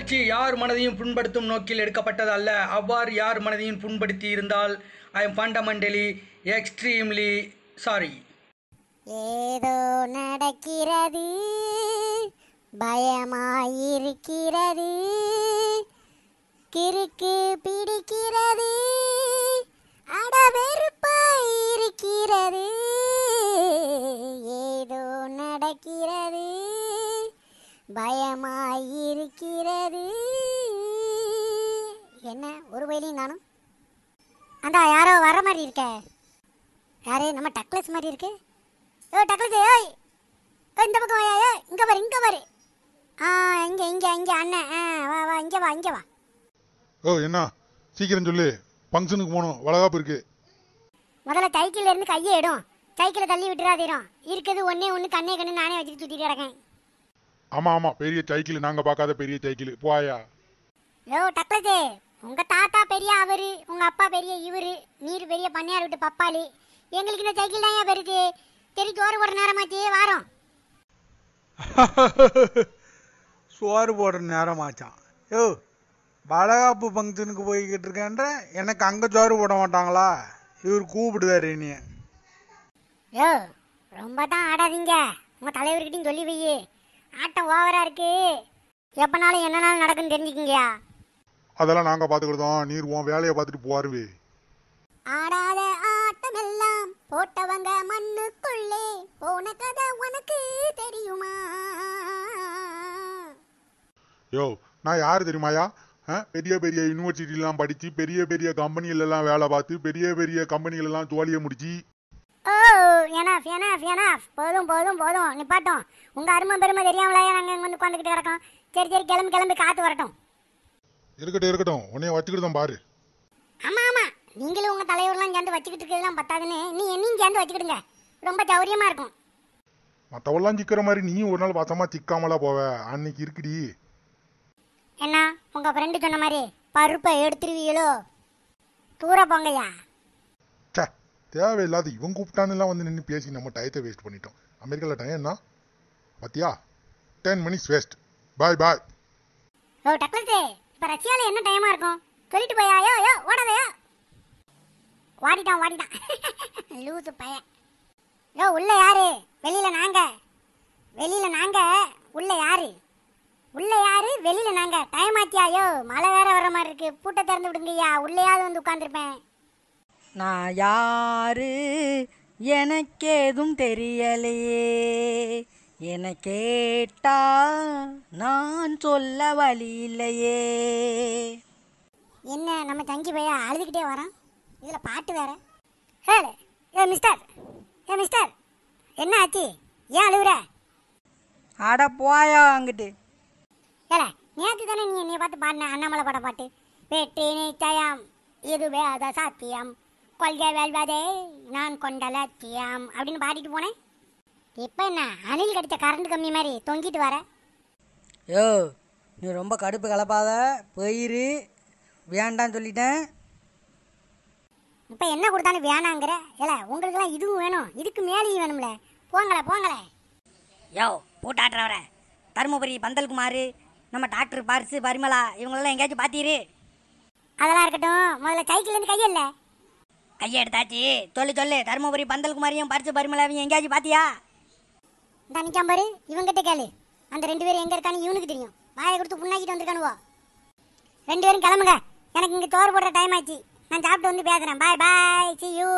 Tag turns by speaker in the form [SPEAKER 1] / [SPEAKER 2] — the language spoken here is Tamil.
[SPEAKER 1] நிகழ்ச்சி யார் மனதையும் புண்படுத்தும் நோக்கில் எடுக்கப்பட்டது அல்ல அவ்வாறு யார் மனதையும் புண்படுத்தி இருந்தால் I am fundamentally extremely sorry
[SPEAKER 2] ஏதோ நடக்கிறது பயமாயிருக்கிறது கிறுக்கு பிடிக்கிறது அடவெருப்பாயிருக்கிறது ஏதோ நடக்கிறது பயமாயிருக்கிறது என்ன ஒரு வயலையும் நானும் அந்த யாரோ வர மாதிரி இருக்க யாரு நம்ம டக்லஸ் மாதிரி இருக்கு ஏ டக்லஸ் ஏய் இந்த பக்கம் வாயா இங்கே பாரு இங்கே பாரு ஆ இங்கே இங்கே இங்கே அண்ணன் ஆ வா வா இங்கே வா இங்கே வா
[SPEAKER 1] ஓ என்ன சீக்கிரம் சொல்லு ஃபங்க்ஷனுக்கு போகணும் வளகாப்பு இருக்கு
[SPEAKER 2] முதல்ல சைக்கிள்ல இருந்து கையை இடும் சைக்கிளை தள்ளி விட்டுறாதீரும் இருக்குது ஒன்னே ஒன்று கண்ணே கண்ணு நானே வச்சுட்டு சுற்றிட்டு கிடக்கேன்
[SPEAKER 1] ஆமா ஆமா பெரிய சைக்கிள் நாங்க பார்க்காத பெரிய சைக்கிள் போயா
[SPEAKER 2] யோ டக்கஜே உங்க தாத்தா பெரிய அவரு உங்க அப்பா பெரிய இவரு நீர் பெரிய பண்ணையார் விட்டு பப்பாளி எங்களுக்கு இந்த சைக்கிள் தான் ஏன் தெரி தெரிக்கு ஒரு ஒரு வாரம்
[SPEAKER 1] சோறு போடுற நேரமாச்சான் யோ வளகாப்பு ஃபங்க்ஷனுக்கு போய்கிட்டு இருக்கேன்ற எனக்கு அங்கே சோறு போட மாட்டாங்களா இவர் கூப்பிடுதாரு இனிய
[SPEAKER 2] யோ ரொம்ப தான் ஆடாதீங்க உங்கள் தலைவர்கிட்டையும் சொல்லி வையே ஆட்டம் ஓவரா இருக்கு எப்பனாலும் என்னனாலும் நடக்கும் தெரிஞ்சுக்கிங்கயா
[SPEAKER 1] அதெல்லாம் நாங்க பாத்துக்கிட்டோம் நீர் உன் வேலையை பார்த்துட்டு போவாருவே
[SPEAKER 2] ஆடாத எல்லாம் போட்டவங்க மண்ணுக்குள்ளே போன கதை உனக்கு தெரியுமா
[SPEAKER 1] யோ நான் யாரு தெரியுமாயா பெரிய பெரிய யூனிவர்சிட்டிலாம் படித்து பெரிய பெரிய எல்லாம் வேலை பார்த்து பெரிய பெரிய கம்பெனிகளெல்லாம் தோழியை முடிச்சு
[SPEAKER 2] எனஃப் எனஃப் எனஃப் போதும் போதும் போதும் நிப்பாட்டும் உங்கள் அருமை பெருமை தெரியாமலே நாங்கள் இங்கே வந்து உட்காந்துக்கிட்டு கிடக்கோம் சரி சரி கிளம்பி கிளம்பி காற்று வரட்டும்
[SPEAKER 1] இருக்கட்டும் இருக்கட்டும் உன்னையும் வச்சுக்கிட்டு தான் பாரு
[SPEAKER 2] ஆமாம் ஆமாம் நீங்களும் உங்கள் தலைவர்லாம் சேர்ந்து வச்சுக்கிட்டு இருக்கிறதுலாம் பத்தாதுன்னு நீ என்னையும் சேர்ந்து வச்சுக்கிடுங்க ரொம்ப சௌரியமாக இருக்கும்
[SPEAKER 1] மற்றவெல்லாம் சிக்கிற மாதிரி நீயும் ஒரு நாள் பார்த்தமா சிக்காமலா போவ அன்னைக்கு இருக்குடி
[SPEAKER 2] என்ன உங்கள் ஃப்ரெண்டு சொன்ன மாதிரி பருப்பை எடுத்துருவீங்களோ தூர போங்கய்யா
[SPEAKER 1] தேவையில்லாத இவன் கூப்பிட்டான்லாம் வந்து நின்று பேசி நம்ம டயத்தை வேஸ்ட் பண்ணிட்டோம் அமெரிக்காவில் டைம் என்ன பத்தியா ten minutes waste bye bye
[SPEAKER 2] ஓ டக்ளஸே இப்போ ரஷ்யாவில் என்ன டைமாக இருக்கும் சொல்லிட்டு போயா யோ யோ ஓடாதயா வாடிட்டான் வாடிட்டான் லூஸ் பையன் யோ உள்ள யாரு வெளியில் நாங்கள் வெளியில் நாங்கள் உள்ள யாரு உள்ள யாரு வெளியில் நாங்கள் டைம் ஆச்சியா யோ மழை வேற வர மாதிரி இருக்கு பூட்டை திறந்து விடுங்கய்யா உள்ளேயாவது வந்து உட்காந்துருப்பேன் நான் யாரு எனக்கேதும் தெரியலையே என கேட்டா நான் சொல்ல வழி இல்லையே என்ன நம்ம தங்கி பையா அழுதுகிட்டே வரான் இதில் பாட்டு வேற ஹேலே ஏ மிஸ்டர் ஏ மிஸ்டர் என்ன ஆச்சு ஏன் அழுகுற அட போயா அங்கிட்டு ஏல நேற்று தானே நீ என்னை பார்த்து பாடின அண்ணாமலை பட பாட்டு வெற்றி நிச்சயம் இதுவே அத சாத்தியம் கொள்கை வேல்வாதே நான் கொண்டல தியாம் அப்படின்னு பாடிட்டு போனேன் இப்போ என்ன அணில் கடித்த கரண்ட் கம்மி மாதிரி தொங்கிட்டு வர யோ நீ ரொம்ப கடுப்பு கலப்பாத போயிரு வேண்டாம் சொல்லிட்டேன் இப்போ என்ன கொடுத்தாலும் வேணாங்கிற இல்ல உங்களுக்குலாம் இதுவும் வேணும் இதுக்கு மேலேயும் வேணும்ல போங்களே போங்களே யோ பூட்டாட்டுறவர தருமபுரி பந்தல்குமார் நம்ம டாக்டர் பார்சு பரிமலா இவங்களெல்லாம் எங்கேயாச்சும் பார்த்தீரு அதெல்லாம் இருக்கட்டும் முதல்ல சைக்கிள்லேருந்து கையில்லை எடுத்தாச்சு சொல்லு சொல்லு தருமபுரி பந்தல்குமாரியும் பரிசு பரிமளாவையும் எங்கேயாச்சும் பாத்தியா தனிக்காம பாரு இவங்கிட்ட கேளு அந்த ரெண்டு பேரும் எங்க இருக்கான்னு இவனுக்கு தெரியும் வாயை கொடுத்து புண்ணாக்கிட்டு வந்திருக்கானுவோ ரெண்டு பேரும் கிளம்புங்க எனக்கு இங்கே தோறு போடுற டைம் ஆச்சு நான் சாப்பிட்டு வந்து பேசுகிறேன் பாய் பாய் சி யூ